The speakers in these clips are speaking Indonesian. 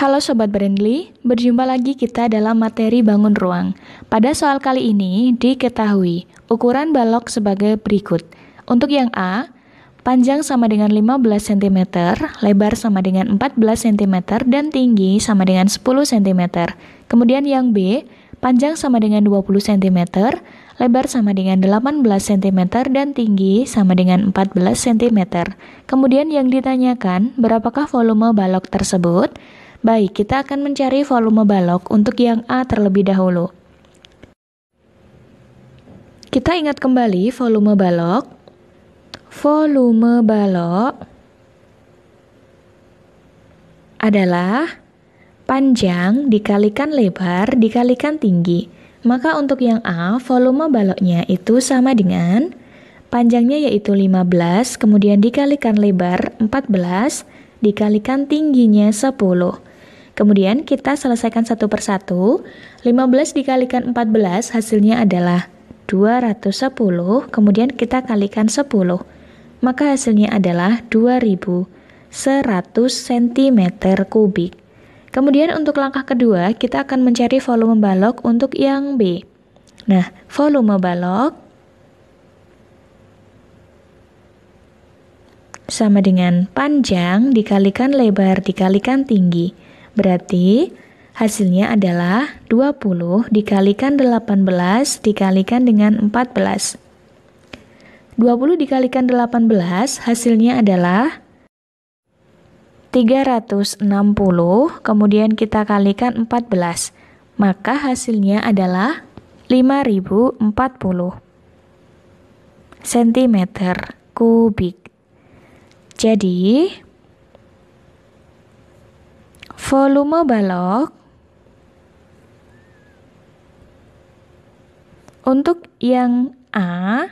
Halo Sobat Brandly, berjumpa lagi kita dalam materi bangun ruang. Pada soal kali ini diketahui ukuran balok sebagai berikut. Untuk yang A, panjang sama dengan 15 cm, lebar sama dengan 14 cm, dan tinggi sama dengan 10 cm. Kemudian yang B, panjang sama dengan 20 cm, lebar sama dengan 18 cm, dan tinggi sama dengan 14 cm. Kemudian yang ditanyakan, berapakah volume balok tersebut? Baik, kita akan mencari volume balok untuk yang A terlebih dahulu. Kita ingat kembali volume balok. Volume balok adalah panjang dikalikan lebar dikalikan tinggi. Maka untuk yang A, volume baloknya itu sama dengan panjangnya yaitu 15, kemudian dikalikan lebar 14, dikalikan tingginya 10. Kemudian kita selesaikan satu persatu. 15 dikalikan 14 hasilnya adalah 210, kemudian kita kalikan 10. Maka hasilnya adalah 2100 cm kubik. Kemudian untuk langkah kedua, kita akan mencari volume balok untuk yang B. Nah, volume balok sama dengan panjang dikalikan lebar dikalikan tinggi. Berarti hasilnya adalah 20 dikalikan 18 dikalikan dengan 14. 20 dikalikan 18 hasilnya adalah 360, kemudian kita kalikan 14, maka hasilnya adalah 5040 cm kubik. Jadi, Volume balok Untuk yang A,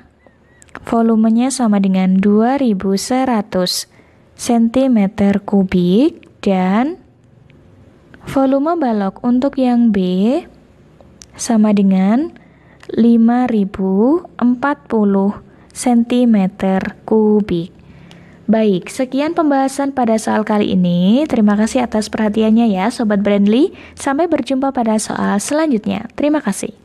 volumenya sama dengan 2100 cm kubik dan volume balok untuk yang B sama dengan 5040 cm kubik. Baik, sekian pembahasan pada soal kali ini. Terima kasih atas perhatiannya ya, Sobat Brandly. Sampai berjumpa pada soal selanjutnya. Terima kasih.